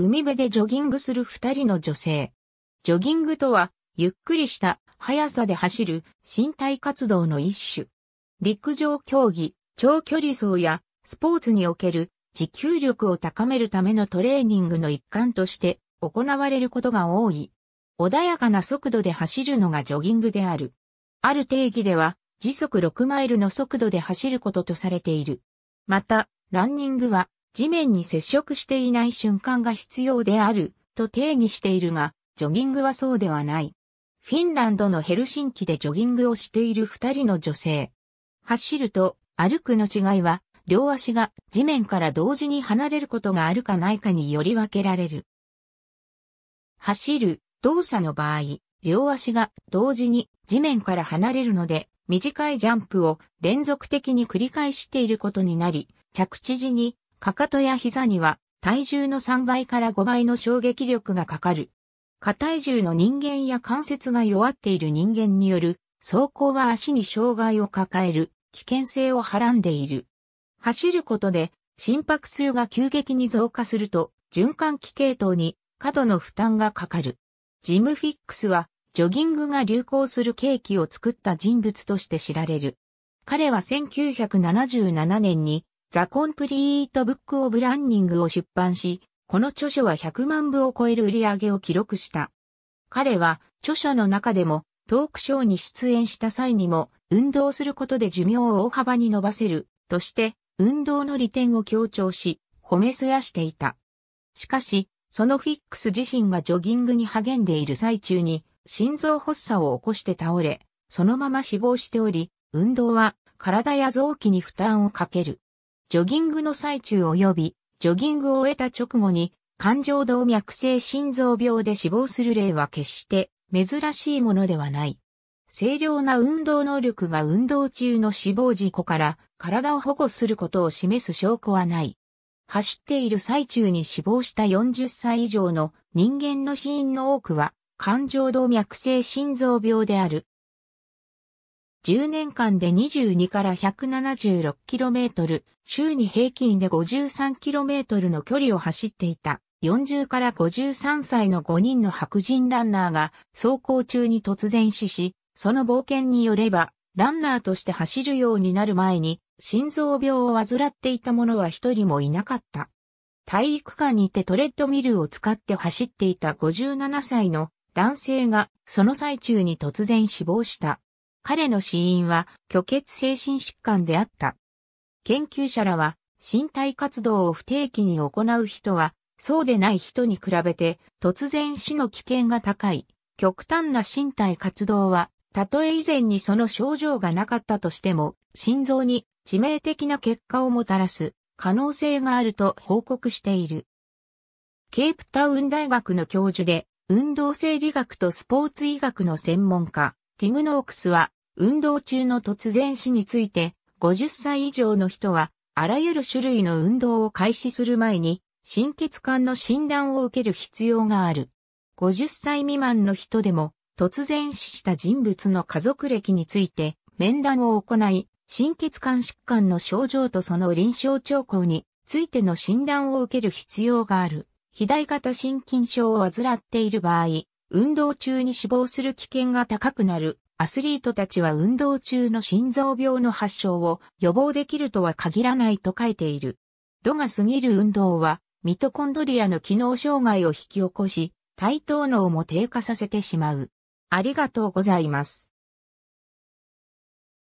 海辺でジョギングする二人の女性。ジョギングとは、ゆっくりした速さで走る身体活動の一種。陸上競技、長距離走やスポーツにおける持久力を高めるためのトレーニングの一環として行われることが多い。穏やかな速度で走るのがジョギングである。ある定義では時速6マイルの速度で走ることとされている。また、ランニングは地面に接触していない瞬間が必要であると定義しているが、ジョギングはそうではない。フィンランドのヘルシンキでジョギングをしている二人の女性。走ると歩くの違いは、両足が地面から同時に離れることがあるかないかにより分けられる。走る動作の場合、両足が同時に地面から離れるので、短いジャンプを連続的に繰り返していることになり、着地時にかかとや膝には体重の3倍から5倍の衝撃力がかかる。過体重の人間や関節が弱っている人間による走行は足に障害を抱える危険性をはらんでいる。走ることで心拍数が急激に増加すると循環器系統に過度の負担がかかる。ジムフィックスはジョギングが流行する契機を作った人物として知られる。彼は1977年にザ・コンプリート・ブック・オブ・ランニングを出版し、この著書は100万部を超える売り上げを記録した。彼は著書の中でもトークショーに出演した際にも運動することで寿命を大幅に伸ばせるとして運動の利点を強調し褒め添やしていた。しかし、そのフィックス自身がジョギングに励んでいる最中に心臓発作を起こして倒れ、そのまま死亡しており、運動は体や臓器に負担をかける。ジョギングの最中及び、ジョギングを終えた直後に、感情動脈性心臓病で死亡する例は決して珍しいものではない。清涼な運動能力が運動中の死亡事故から体を保護することを示す証拠はない。走っている最中に死亡した40歳以上の人間の死因の多くは、感情動脈性心臓病である。10年間で22から 176km、週に平均で 53km の距離を走っていた。40から53歳の5人の白人ランナーが走行中に突然死し、その冒険によれば、ランナーとして走るようになる前に、心臓病を患っていた者は一人もいなかった。体育館にてトレッドミルを使って走っていた57歳の男性がその最中に突然死亡した。彼の死因は虚血精神疾患であった。研究者らは身体活動を不定期に行う人はそうでない人に比べて突然死の危険が高い。極端な身体活動は、たとえ以前にその症状がなかったとしても、心臓に致命的な結果をもたらす可能性があると報告している。ケープタウン大学の教授で、運動生理学とスポーツ医学の専門家、ティム・ノークスは、運動中の突然死について、50歳以上の人は、あらゆる種類の運動を開始する前に、心血管の診断を受ける必要がある。50歳未満の人でも、突然死した人物の家族歴について、面談を行い、心血管疾患の症状とその臨床兆候についての診断を受ける必要がある。肥大型心筋症を患っている場合、運動中に死亡する危険が高くなるアスリートたちは運動中の心臓病の発症を予防できるとは限らないと書いている。度が過ぎる運動は、ミトコンドリアの機能障害を引き起こし、対等脳も低下させてしまう。ありがとうございます。